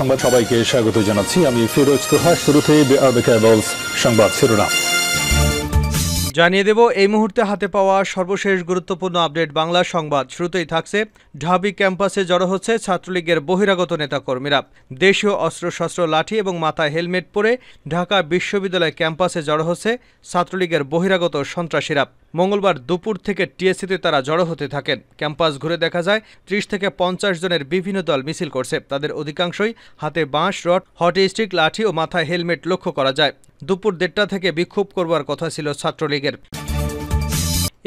সংবাদ সবাইকে স্বাগত জানাচ্ছি আমি ফিরোজ তোহা শুরুতে সংবাদ শিরোনাম জানিয়ে দেব এই মুহূর্তে হাতে পাওয়া সর্বশেষ গুরুত্বপূর্ণ আপডেট বাংলা সংবাদ শুরুতেই থাকছে ঢাবি ক্যাম্পাসে জড়ো হচ্ছে ছাত্রলীগের বহিরাগত নেতাকর্মীরা দেশীয় অস্ত্রশস্ত্র লাঠি এবং মাথায় হেলমেট পরে ঢাকা বিশ্ববিদ্যালয় ক্যাম্পাসে জড়ো হচ্ছে ছাত্রলীগের বহিরাগত সন্ত্রাসীরা মঙ্গলবার দুপুর থেকে টিএসসিতে তারা জড়ো হতে থাকেন ক্যাম্পাস ঘুরে দেখা যায় ত্রিশ থেকে পঞ্চাশ জনের বিভিন্ন দল মিছিল করছে তাদের অধিকাংশই হাতে বাঁশ রড হট স্টিক লাঠি ও মাথায় হেলমেট লক্ষ্য করা যায় দুপুর দেড়টা থেকে বিক্ষোভ করবার কথা ছিল ছাত্রলীগের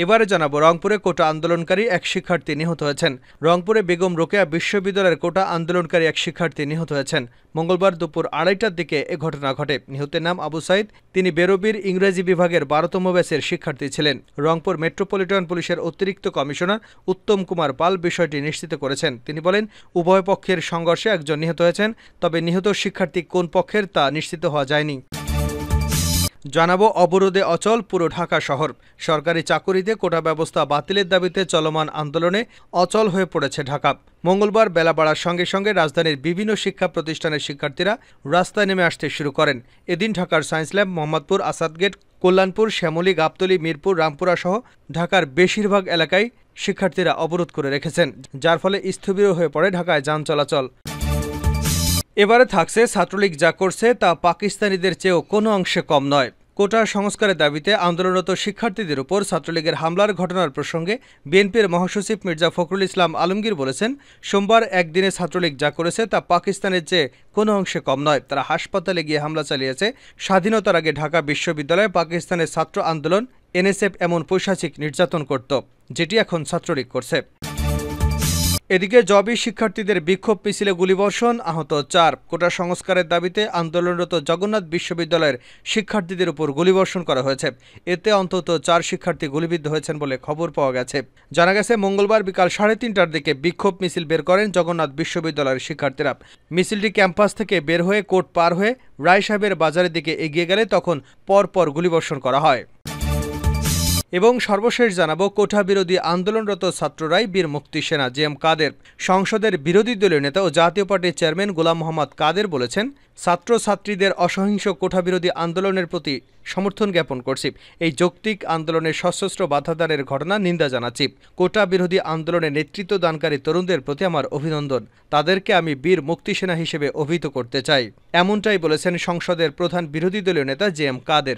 এবারে জানাবো রংপুরে কোটা আন্দোলনকারী এক শিক্ষার্থী নিহত হয়েছেন রংপুরে বেগম রোকেয়া বিশ্ববিদ্যালয়ের কোটা আন্দোলনকারী এক শিক্ষার্থী নিহত হয়েছেন মঙ্গলবার দুপুর আড়াইটার দিকে এ ঘটনা ঘটে নিহতের নাম আবু সাইদ তিনি বেরোবির ইংরেজি বিভাগের বারোতম ব্যাচের শিক্ষার্থী ছিলেন রংপুর মেট্রোপলিটন পুলিশের অতিরিক্ত কমিশনার উত্তম কুমার পাল বিষয়টি নিশ্চিত করেছেন তিনি বলেন উভয় পক্ষের সংঘর্ষে একজন নিহত হয়েছেন তবে নিহত শিক্ষার্থী কোন পক্ষের তা নিশ্চিত হওয়া যায়নি জানাবো অবরোধে অচল পুরো ঢাকা শহর সরকারি চাকুরিতে কোটা ব্যবস্থা বাতিলের দাবিতে চলমান আন্দোলনে অচল হয়ে পড়েছে ঢাকা মঙ্গলবার বেলা বাড়ার সঙ্গে সঙ্গে রাজধানীর বিভিন্ন শিক্ষা প্রতিষ্ঠানের শিক্ষার্থীরা রাস্তায় নেমে আসতে শুরু করেন এদিন ঢাকার সায়েন্স ল্যাব মোহাম্মদপুর আসাদগেট কল্যাণপুর শ্যামলী গাবতলী মিরপুর রামপুরা সহ ঢাকার বেশিরভাগ এলাকায় শিক্ষার্থীরা অবরোধ করে রেখেছেন যার ফলে স্থবির হয়ে পড়ে ঢাকায় যান চলাচল এবারে থাকছে ছাত্রলীগ যা করছে তা পাকিস্তানিদের চেয়েও কোনো অংশে কম নয় কোটা সংস্কারের দাবিতে আন্দোলনরত শিক্ষার্থীদের উপর ছাত্রলীগের হামলার ঘটনার প্রসঙ্গে বিএনপির মহাসচিব মির্জা ফখরুল ইসলাম আলমগীর বলেছেন সোমবার একদিনে ছাত্রলীগ যা করেছে তা পাকিস্তানের চেয়ে কোনো অংশে কম নয় তারা হাসপাতালে গিয়ে হামলা চালিয়েছে স্বাধীনতার আগে ঢাকা বিশ্ববিদ্যালয়ে পাকিস্তানের ছাত্র আন্দোলন এনএসএফ এমন পৈশাচিক নির্যাতন করত যেটি এখন ছাত্রলীগ করছে এদিকে জবি শিক্ষার্থীদের বিক্ষোভ মিছিলে গুলিবর্ষণ আহত চার কোটা সংস্কারের দাবিতে আন্দোলনরত জগন্নাথ বিশ্ববিদ্যালয়ের শিক্ষার্থীদের উপর গুলিবর্ষণ করা হয়েছে এতে অন্তত চার শিক্ষার্থী গুলিবিদ্ধ হয়েছেন বলে খবর পাওয়া গেছে জানা গেছে মঙ্গলবার বিকাল সাড়ে তিনটার দিকে বিক্ষোভ মিছিল বের করেন জগন্নাথ বিশ্ববিদ্যালয়ের শিক্ষার্থীরা মিছিলটি ক্যাম্পাস থেকে বের হয়ে কোর্ট পার হয়ে রায় সাহেবের বাজারের দিকে এগিয়ে গেলে তখন পরপর গুলিবর্ষণ করা হয় এবং সর্বশেষ জানাবো কোঠা বিরোধী আন্দোলনরত ছাত্ররাই বীর মুক্তি সেনা জে এম কাদের সংসদের বিরোধী দলীয় নেতা ও জাতীয় পার্টির চেয়ারম্যান গোলাম মোহাম্মদ কাদের বলেছেন ছাত্র ছাত্রীদের অসহিংস কোঠা বিরোধী আন্দোলনের প্রতি সমর্থন জ্ঞাপন করছি এই যৌক্তিক আন্দোলনের সশস্ত্র বাধাদানের ঘটনা নিন্দা জানাচ্ছি কোটা বিরোধী আন্দোলনে নেতৃত্ব দানকারী তরুণদের প্রতি আমার অভিনন্দন তাদেরকে আমি বীর মুক্তি সেনা হিসেবে অভিহিত করতে চাই এমনটাই বলেছেন সংসদের প্রধান বিরোধী দলীয় নেতা জে এম কাদের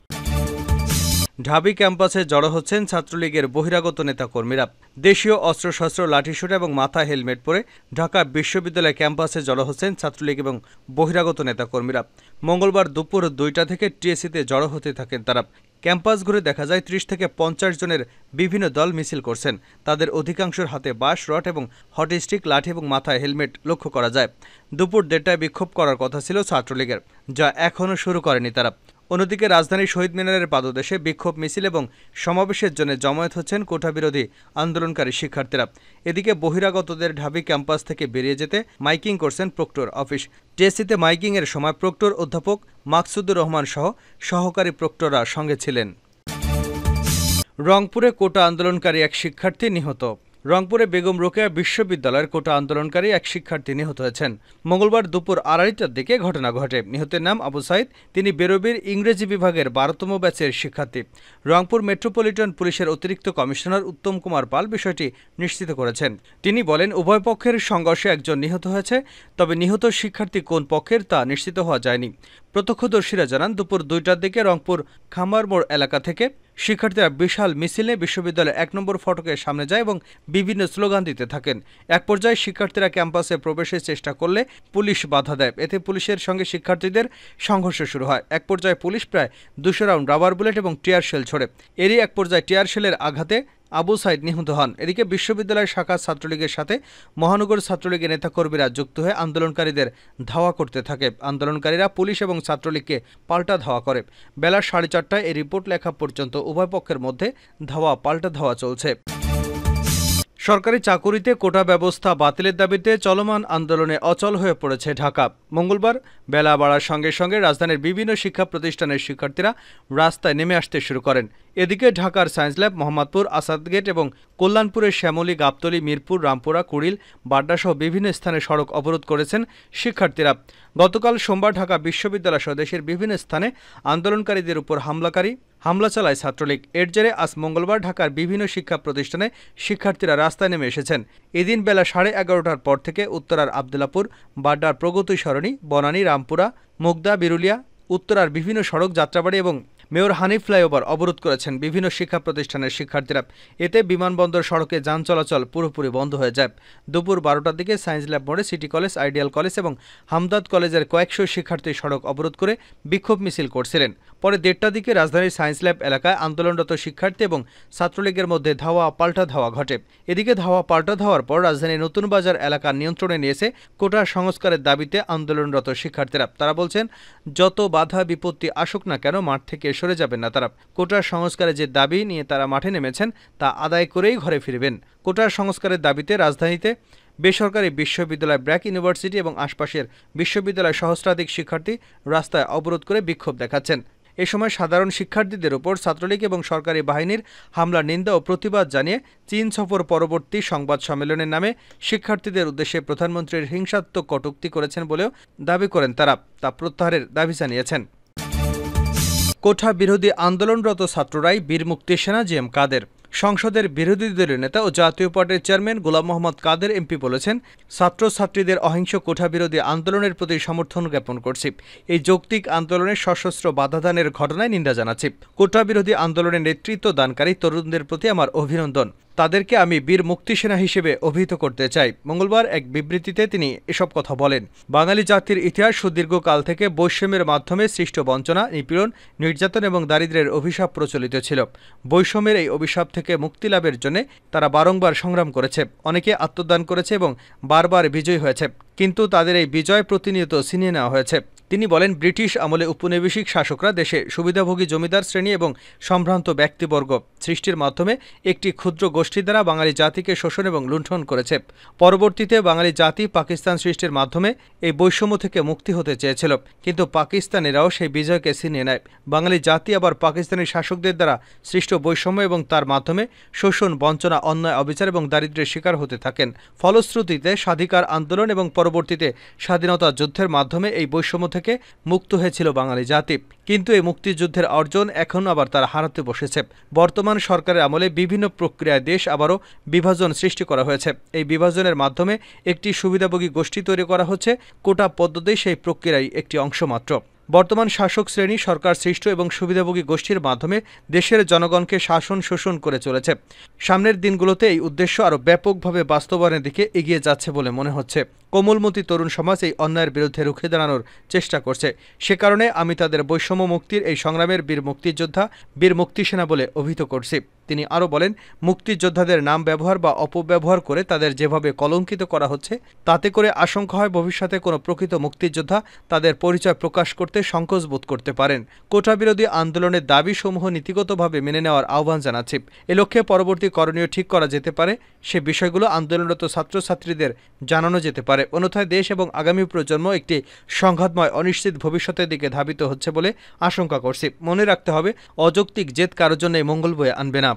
ঢাবি ক্যাম্পাসে জড়ো হচ্ছেন ছাত্রলীগের বহিরাগত নেতাকর্মীরা দেশীয় অস্ত্রশস্ত্র লাঠিসুট এবং মাথা হেলমেট পরে ঢাকা বিশ্ববিদ্যালয় ক্যাম্পাসে জড়ো হচ্ছেন ছাত্রলীগ এবং বহিরাগত নেতাকর্মীরা মঙ্গলবার দুপুর দুইটা থেকে টিএসিতে জড়ো হতে থাকেন তারা ক্যাম্পাস ঘুরে দেখা যায় ত্রিশ থেকে পঞ্চাশ জনের বিভিন্ন দল মিছিল করছেন তাদের অধিকাংশের হাতে বাঁশ রড এবং হটস্টিক লাঠি এবং মাথায় হেলমেট লক্ষ্য করা যায় দুপুর দেড়টায় বিক্ষোভ করার কথা ছিল ছাত্রলীগের যা এখনও শুরু করেনি তারা অন্যদিকে রাজধানী শহীদ মিনারের পাদদেশে বিক্ষোভ মিছিল এবং সমাবেশের জন্য জমায়েত হচ্ছেন কোঠাবিরোধী আন্দোলনকারী শিক্ষার্থীরা এদিকে বহিরাগতদের ঢাবি ক্যাম্পাস থেকে বেরিয়ে যেতে মাইকিং করছেন প্রক্টর অফিস টিএসসিতে মাইকিংয়ের সময় প্রক্টর অধ্যাপক মাকসুদুর রহমান সহ সহকারী প্রক্টররা সঙ্গে ছিলেন রংপুরে কোটা আন্দোলনকারী এক শিক্ষার্থী নিহত রংপুরে বেগম রোকেয়া বিশ্ববিদ্যালয়ের কোটা আন্দোলনকারী এক শিক্ষার্থী নিহত হয়েছেন মঙ্গলবার দুপুর আড়াইটার দিকে ঘটনা ঘটে নিহতের নাম আবু সাইদ তিনি বেরোবির ইংরেজি বিভাগের বারোতম ব্যাচের শিক্ষার্থী রংপুর মেট্রোপলিটন পুলিশের অতিরিক্ত কমিশনার উত্তম কুমার পাল বিষয়টি নিশ্চিত করেছেন তিনি বলেন উভয় পক্ষের সংঘর্ষে একজন নিহত হয়েছে তবে নিহত শিক্ষার্থী কোন পক্ষের তা নিশ্চিত হওয়া যায়নি প্রত্যক্ষদর্শীরা জানান দুপুর দুইটার দিকে রংপুর খামারমোড় এলাকা থেকে শিক্ষার্থীরা বিশাল মিছিলে বিশ্ববিদ্যালয়ের এক নম্বর ফটকের সামনে যায় এবং বিভিন্ন স্লোগান দিতে থাকেন এক পর্যায়ে শিক্ষার্থীরা ক্যাম্পাসে প্রবেশের চেষ্টা করলে পুলিশ বাধা দেয় এতে পুলিশের সঙ্গে শিক্ষার্থীদের সংঘর্ষ শুরু হয় এক পর্যায়ে পুলিশ প্রায় দুশো রাউন্ড রাবার বুলেট এবং টিয়ার শেল ছড়ে এরই এক পর্যায়ে টিয়ার শেলের আঘাতে আবু সাইদ নিহত হন এদিকে বিশ্ববিদ্যালয় শাখা ছাত্রলীগের সাথে মহানগর ছাত্রলীগের নেতাকর্মীরা যুক্ত হয়ে আন্দোলনকারীদের ধাওয়া করতে থাকে আন্দোলনকারীরা পুলিশ এবং ছাত্রলীগকে পাল্টা ধাওয়া করে বেলা সাড়ে চারটায় এই রিপোর্ট লেখা পর্যন্ত উভয় পক্ষের মধ্যে ধাওয়া পাল্টা ধাওয়া চলছে সরকারি চাকুরিতে কোটা ব্যবস্থা বাতিলের দাবিতে চলমান আন্দোলনে অচল হয়ে পড়েছে ঢাকা মঙ্গলবার বেলা বাড়ার সঙ্গে সঙ্গে রাজধানীর বিভিন্ন শিক্ষা প্রতিষ্ঠানের শিক্ষার্থীরা রাস্তায় নেমে আসতে শুরু করেন এদিকে ঢাকার সায়েন্স ল্যাব মোহাম্মদপুর আসাদগেট এবং কল্যাণপুরের শ্যামলী গাবতলী মিরপুর রামপুরা কুড়িল বাড্ডাসহ বিভিন্ন স্থানে সড়ক অবরোধ করেছেন শিক্ষার্থীরা গতকাল সোমবার ঢাকা বিশ্ববিদ্যালয় স্বদেশের দেশের বিভিন্ন স্থানে আন্দোলনকারীদের উপর হামলাকারী হামলা চালায় ছাত্রলীগ এর জেরে আজ মঙ্গলবার ঢাকার বিভিন্ন শিক্ষা প্রতিষ্ঠানে শিক্ষার্থীরা রাস্তায় নেমে এসেছেন এদিন বেলা সাড়ে এগারোটার পর থেকে উত্তরার আবদুল্লাপুর বাড্ডার প্রগতি সরণি বনানী রামপুরা মুগদা বিরুলিয়া উত্তরার বিভিন্ন সড়ক যাত্রাবাড়ি এবং মেয়র হানিফ ফ্লাইওভার অবরোধ করেছেন বিভিন্ন শিক্ষা প্রতিষ্ঠানের শিক্ষার্থীরা এতে বিমানবন্দর সড়কে যান চলাচল পুরোপুরি বন্ধ হয়ে যায় দুপুর বারোটার দিকে সায়েন্স ল্যাব মোড়ে সিটি কলেজ আইডিয়াল কলেজ এবং হামদাদ কলেজের কয়েকশো শিক্ষার্থী সড়ক অবরোধ করে বিক্ষোভ মিছিল করছিলেন পরে দেড়টার দিকে রাজধানীর সায়েন্স ল্যাব এলাকায় আন্দোলনরত শিক্ষার্থী এবং ছাত্রলীগের মধ্যে ধাওয়া পাল্টা ধাওয়া ঘটে এদিকে ধাওয়া পাল্টা ধাওয়ার পর রাজধানীর নতুন বাজার এলাকা নিয়ন্ত্রণে নিয়েছে কোটা সংস্কারের দাবিতে আন্দোলনরত শিক্ষার্থীরা তারা বলছেন যত বাধা বিপত্তি আসুক না কেন মাঠ থেকে সরে যাবেন না তারা কোটা সংস্কারের যে দাবি নিয়ে তারা মাঠে নেমেছেন তা আদায় করেই ঘরে ফিরবেন কোটা সংস্কারের দাবিতে রাজধানীতে বেসরকারি বিশ্ববিদ্যালয় ব্র্যাক ইউনিভার্সিটি এবং আশপাশের বিশ্ববিদ্যালয় সহস্রাধিক শিক্ষার্থী রাস্তায় অবরোধ করে বিক্ষোভ দেখাচ্ছেন এ সময় সাধারণ শিক্ষার্থীদের ওপর ছাত্রলীগ এবং সরকারি বাহিনীর হামলার নিন্দা ও প্রতিবাদ জানিয়ে চীন সফর পরবর্তী সংবাদ সম্মেলনের নামে শিক্ষার্থীদের উদ্দেশ্যে প্রধানমন্ত্রীর হিংসাত্মক কটুক্তি করেছেন বলেও দাবি করেন তারা তা প্রত্যাহারের দাবি জানিয়েছেন কোঠা বিরোধী আন্দোলনরত ছাত্ররাই বীর মুক্তি সেনা জি এম কাদের সংসদের বিরোধী দলের নেতা ও জাতীয় পার্টির চেয়ারম্যান গোলাম মোহাম্মদ কাদের এমপি বলেছেন ছাত্র ছাত্রীদের অহিংস কোঠা বিরোধী আন্দোলনের প্রতি সমর্থন জ্ঞাপন করছি এই যৌক্তিক আন্দোলনে সশস্ত্র বাধাদানের ঘটনায় নিন্দা জানাচ্ছি কোঠা বিরোধী আন্দোলনের নেতৃত্ব দানকারী তরুণদের প্রতি আমার অভিনন্দন তাদেরকে আমি বীর মুক্তিসেনা হিসেবে অভিহিত করতে চাই মঙ্গলবার এক বিবৃতিতে তিনি এসব কথা বলেন বাঙালি জাতির ইতিহাস সুদীর্ঘকাল থেকে বৈষম্যের মাধ্যমে সৃষ্ট বঞ্চনা নিপীড়ন নির্যাতন এবং দারিদ্রের অভিশাপ প্রচলিত ছিল বৈষম্যের এই অভিশাপ থেকে মুক্তি লাভের জন্য তারা বারংবার সংগ্রাম করেছে অনেকে আত্মদান করেছে এবং বারবার বিজয়ী হয়েছে কিন্তু তাদের এই বিজয় প্রতিনিয়ত ছিনিয়ে নেওয়া হয়েছে তিনি বলেন ব্রিটিশ আমলে উপনিবেশিক শাসকরা দেশে সুবিধাভোগী জমিদার শ্রেণী এবং সম্ভ্রান্ত ব্যক্তিবর্গ সৃষ্টির মাধ্যমে একটি ক্ষুদ্র গোষ্ঠী দ্বারা বাঙালি জাতিকে শোষণ এবং লুণ্ঠন করেছে পরবর্তীতে বাঙালি জাতি পাকিস্তান সৃষ্টির মাধ্যমে এই বৈষম্য থেকে মুক্তি হতে চেয়েছিল কিন্তু পাকিস্তানিরাও সেই বিজয়কে ছিনিয়ে নেয় বাঙালি জাতি আবার পাকিস্তানি শাসকদের দ্বারা সৃষ্ট বৈষম্য এবং তার মাধ্যমে শোষণ বঞ্চনা অন্যায় অবিচার এবং দারিদ্র্যের শিকার হতে থাকেন ফলশ্রুতিতে স্বাধিকার আন্দোলন এবং পরবর্তীতে স্বাধীনতা যুদ্ধের মাধ্যমে এই বৈষম্য থেকে থেকে মুক্ত হয়েছিল বাঙালি জাতি কিন্তু এই মুক্তিযুদ্ধের অর্জন এখন আবার তারা হারাতে বসেছে বর্তমান সরকারের আমলে বিভিন্ন প্রক্রিয়ায় দেশ আবারও বিভাজন সৃষ্টি করা হয়েছে এই বিভাজনের মাধ্যমে একটি সুবিধাভোগী গোষ্ঠী তৈরি করা হচ্ছে কোটা পদ্ধতি সেই প্রক্রিয়ায় একটি অংশ মাত্র বর্তমান শাসক শ্রেণী সরকার সৃষ্ট এবং সুবিধাভোগী গোষ্ঠীর মাধ্যমে দেশের জনগণকে শাসন শোষণ করে চলেছে সামনের দিনগুলোতে এই উদ্দেশ্য আরও ব্যাপকভাবে বাস্তবায়নের দিকে এগিয়ে যাচ্ছে বলে মনে হচ্ছে কোমলমতি তরুণ সমাজ এই অন্যায়ের বিরুদ্ধে রুখে দাঁড়ানোর চেষ্টা করছে সে কারণে আমি তাদের বৈষম্য মুক্তির এই সংগ্রামের বীর মুক্তিযোদ্ধা বীর মুক্তিসেনা বলে অভিহিত করছি তিনি আরও বলেন মুক্তিযোদ্ধাদের নাম ব্যবহার বা অপব্যবহার করে তাদের যেভাবে কলঙ্কিত করা হচ্ছে তাতে করে আশঙ্কা হয় ভবিষ্যতে কোনো প্রকৃত মুক্তিযোদ্ধা তাদের পরিচয় প্রকাশ করতে সংকোচ বোধ করতে পারেন কোটা বিরোধী আন্দোলনের দাবি সমূহ নীতিগতভাবে মেনে নেওয়ার আহ্বান জানাচ্ছি এ লক্ষ্যে পরবর্তী করণীয় ঠিক করা যেতে পারে সে বিষয়গুলো আন্দোলনরত ছাত্রছাত্রীদের জানানো যেতে পারে পারে অন্যথায় দেশ এবং আগামী প্রজন্ম একটি সংঘাতময় অনিশ্চিত ভবিষ্যতের দিকে ধাবিত হচ্ছে বলে আশঙ্কা করছি মনে রাখতে হবে অযৌক্তিক জেদ কারোর জন্য মঙ্গল বয়ে আনবে না